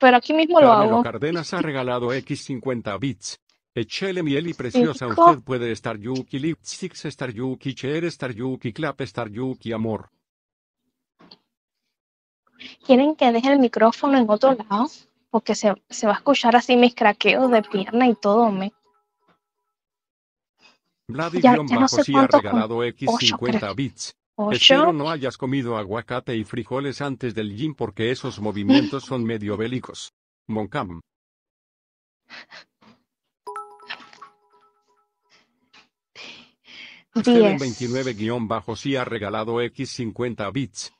Pero aquí mismo lo hago. cárdenas ha regalado X50 bits. Echele miel y preciosa usted puede estar Yuki six estar Yuki Cher estar Yuki Clap estar Yuki Amor. ¿Quieren que deje el micrófono en otro lado? Porque se, se va a escuchar así mis craqueos de pierna y todo, me. ya, ya no sé ha regalado X50 bits. Espero no hayas comido aguacate y frijoles antes del gym porque esos movimientos son medio bélicos. Moncam. Usted 29 en 29 si ha regalado X50 bits.